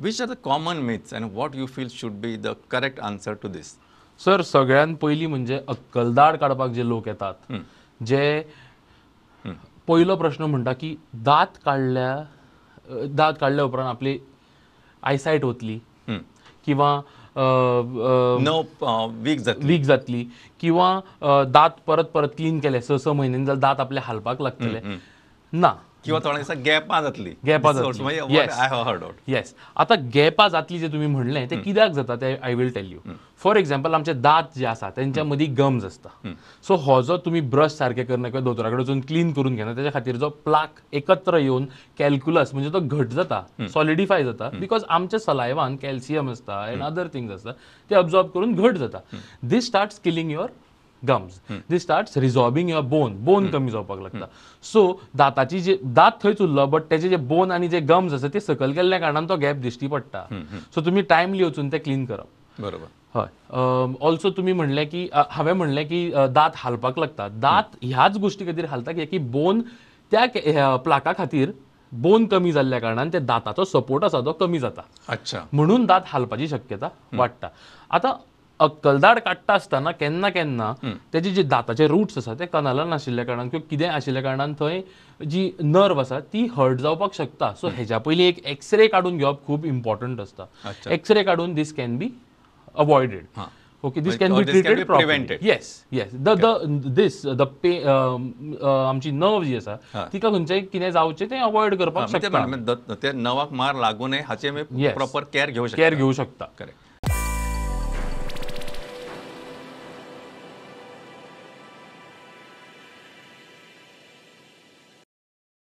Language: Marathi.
which are the common myths and what you feel should be the correct answer to this sir सगळ्यात पहिली म्हणजे अक्कलदाड काडपाक जे लोक येतात जे पयलो प्रश्न म्हणटा की दात काढल्या दात काढल्या उपरांत आपली आयसायट वतली किंवा वीक जातली वीक जातली किंवा दात परत परत क्लीन केले स स म्हयन्यांनी जाल्यार दात आपले हालपाक लागतले ना किंवा थोडासा गॅपा जातली गॅपा जातली येस आता गॅपा जातली जे तुम्ही म्हणले ते कित्याक जाता ते I will tell you for example आमचे दात जे असतात त्यांच्या मदीं गम्स असतात सो हो जो तुम्ही ब्रश सारके करना किंवा दोतोरा कडेन वचून क्लीन करून घेना त्याच्या खातीर जो प्लाक एकत्र येऊन कॅल्क्युलस म्हणजे तो घट जाता सॉलिडिफाय जाता बिकॉज आमच्या सलायवान कॅल्शियम आसता अदर थिंग्स असतात ते अब्झॉर्ब करून घट जाता these start killing your gums they start resorbing your bone bone कमी जावपाक लागता सो दाताची जे दात थंयच उरलो बट त्याचे जे बोन आणि जे गम्स आसा ते सकल केल्या कारणान तो गॅप दिश्टी पडटा सो तुम्ही टायमली वचून ते क्लीन करप बरोबर हय ऑल्सो तुम्ही म्हणलें की हांवें म्हणलें की दात हालपाक लागता दात ह्याच गोष्टी खातीर हालता कित्याक की बोन त्या प्लाका खातीर बोन कमी जाल्ल्या कारणान ते दाताचो सपोर्ट असा तो कमी जाता अच्छा म्हणून दात हालपाची शक्यता वाडटा आता अक्कलदार काडटा आसतना केन्ना केन्ना तेजे जे दाताचे रुट्स आसा ते कनालान आशिल्ल्या कारणान किंवा कितें आशिल्ल्या कारणान थंय जी नर्व आसा ती हर्ट जावपाक शकता सो हेज्या पयली एक एक्सरे काडून घेवप खूप इम्पॉर्टंट आसता एक्सरे काडून this can be avoided okay this can be treated yes yes the the the पे आमची नर्व जी आसा तिका खंयचेय कितें जावचें तें अवॉयड करपाक म्हणजे शकता म्हणजे ते नवाक मार लागू नये हाचे प्रॉपर केअर घेऊ केअर घेऊ शकता करेक्ट